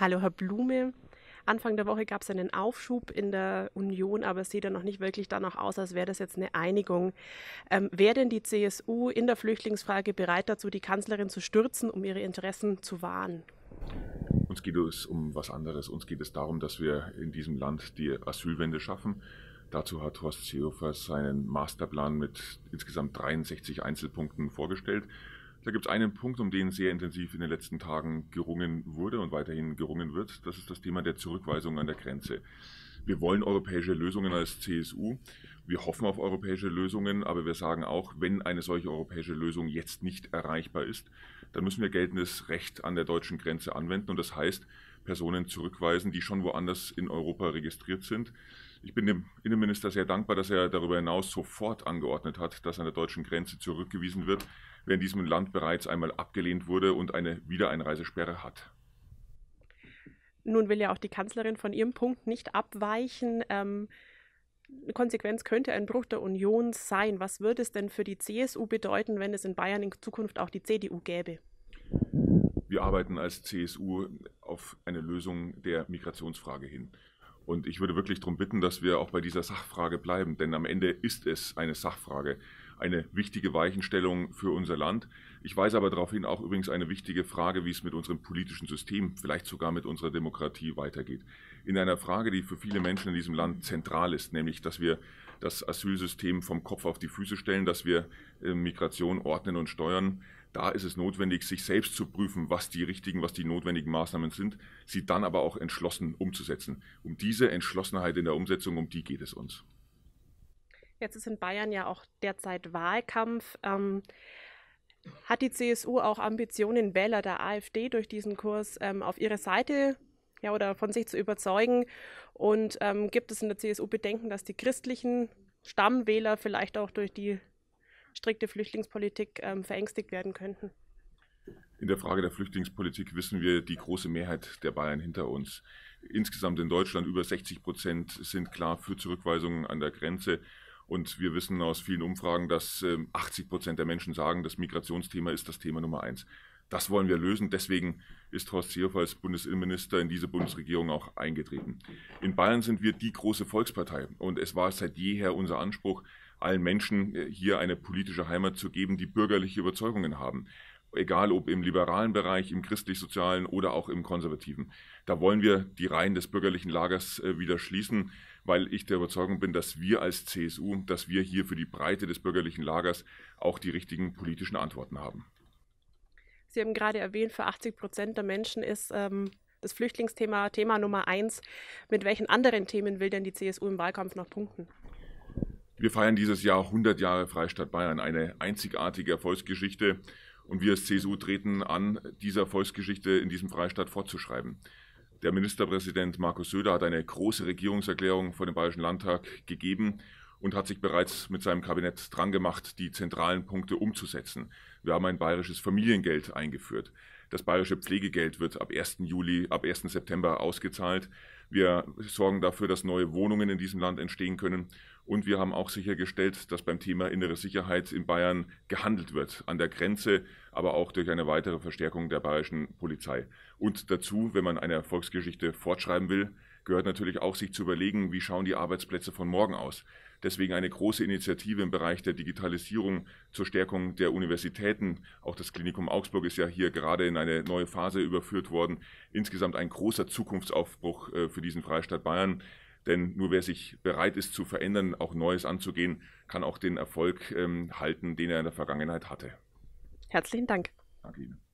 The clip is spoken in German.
Hallo, Herr Blume. Anfang der Woche gab es einen Aufschub in der Union, aber es sieht ja noch nicht wirklich danach aus, als wäre das jetzt eine Einigung. Ähm, wäre denn die CSU in der Flüchtlingsfrage bereit dazu, die Kanzlerin zu stürzen, um ihre Interessen zu wahren? Uns geht es um was anderes. Uns geht es darum, dass wir in diesem Land die Asylwende schaffen. Dazu hat Horst Seehofer seinen Masterplan mit insgesamt 63 Einzelpunkten vorgestellt. Da gibt es einen Punkt, um den sehr intensiv in den letzten Tagen gerungen wurde und weiterhin gerungen wird. Das ist das Thema der Zurückweisung an der Grenze. Wir wollen europäische Lösungen als CSU. Wir hoffen auf europäische Lösungen, aber wir sagen auch, wenn eine solche europäische Lösung jetzt nicht erreichbar ist, dann müssen wir geltendes Recht an der deutschen Grenze anwenden. Und das heißt, Personen zurückweisen, die schon woanders in Europa registriert sind. Ich bin dem Innenminister sehr dankbar, dass er darüber hinaus sofort angeordnet hat, dass an der deutschen Grenze zurückgewiesen wird, wer in diesem Land bereits einmal abgelehnt wurde und eine Wiedereinreisesperre hat. Nun will ja auch die Kanzlerin von ihrem Punkt nicht abweichen. Ähm, Konsequenz könnte ein Bruch der Union sein. Was würde es denn für die CSU bedeuten, wenn es in Bayern in Zukunft auch die CDU gäbe? Wir arbeiten als CSU auf eine Lösung der Migrationsfrage hin. Und ich würde wirklich darum bitten, dass wir auch bei dieser Sachfrage bleiben, denn am Ende ist es eine Sachfrage, eine wichtige Weichenstellung für unser Land. Ich weise aber darauf hin, auch übrigens eine wichtige Frage, wie es mit unserem politischen System, vielleicht sogar mit unserer Demokratie weitergeht. In einer Frage, die für viele Menschen in diesem Land zentral ist, nämlich, dass wir das Asylsystem vom Kopf auf die Füße stellen, dass wir äh, Migration ordnen und steuern da ist es notwendig, sich selbst zu prüfen, was die richtigen, was die notwendigen Maßnahmen sind, sie dann aber auch entschlossen umzusetzen. Um diese Entschlossenheit in der Umsetzung, um die geht es uns. Jetzt ist in Bayern ja auch derzeit Wahlkampf. Ähm, hat die CSU auch Ambitionen, Wähler der AfD durch diesen Kurs ähm, auf ihre Seite ja, oder von sich zu überzeugen? Und ähm, gibt es in der CSU Bedenken, dass die christlichen Stammwähler vielleicht auch durch die strikte Flüchtlingspolitik ähm, verängstigt werden könnten. In der Frage der Flüchtlingspolitik wissen wir die große Mehrheit der Bayern hinter uns. Insgesamt in Deutschland über 60 Prozent sind klar für Zurückweisungen an der Grenze. Und wir wissen aus vielen Umfragen, dass 80 ähm, Prozent der Menschen sagen, das Migrationsthema ist das Thema Nummer eins. Das wollen wir lösen. Deswegen ist Horst Seehofer als Bundesinnenminister in diese Bundesregierung auch eingetreten. In Bayern sind wir die große Volkspartei und es war seit jeher unser Anspruch, allen Menschen äh, hier eine politische Heimat zu geben, die bürgerliche Überzeugungen haben. Egal ob im liberalen Bereich, im christlich-sozialen oder auch im konservativen. Da wollen wir die Reihen des bürgerlichen Lagers äh, wieder schließen, weil ich der Überzeugung bin, dass wir als CSU, dass wir hier für die Breite des bürgerlichen Lagers auch die richtigen politischen Antworten haben. Sie haben gerade erwähnt, für 80 Prozent der Menschen ist ähm, das Flüchtlingsthema Thema Nummer eins. Mit welchen anderen Themen will denn die CSU im Wahlkampf noch punkten? Wir feiern dieses Jahr 100 Jahre Freistaat Bayern, eine einzigartige Erfolgsgeschichte. Und wir als CSU treten an, diese Erfolgsgeschichte in diesem Freistaat fortzuschreiben. Der Ministerpräsident Markus Söder hat eine große Regierungserklärung vor dem Bayerischen Landtag gegeben und hat sich bereits mit seinem Kabinett drangemacht, die zentralen Punkte umzusetzen. Wir haben ein bayerisches Familiengeld eingeführt. Das bayerische Pflegegeld wird ab 1. Juli, ab 1. September ausgezahlt. Wir sorgen dafür, dass neue Wohnungen in diesem Land entstehen können. Und wir haben auch sichergestellt, dass beim Thema innere Sicherheit in Bayern gehandelt wird, an der Grenze, aber auch durch eine weitere Verstärkung der bayerischen Polizei. Und dazu, wenn man eine Erfolgsgeschichte fortschreiben will, gehört natürlich auch, sich zu überlegen, wie schauen die Arbeitsplätze von morgen aus. Deswegen eine große Initiative im Bereich der Digitalisierung zur Stärkung der Universitäten. Auch das Klinikum Augsburg ist ja hier gerade in eine neue Phase überführt worden. Insgesamt ein großer Zukunftsaufbruch äh, für diesen Freistaat Bayern. Denn nur wer sich bereit ist zu verändern, auch Neues anzugehen, kann auch den Erfolg ähm, halten, den er in der Vergangenheit hatte. Herzlichen Dank. Danke Ihnen.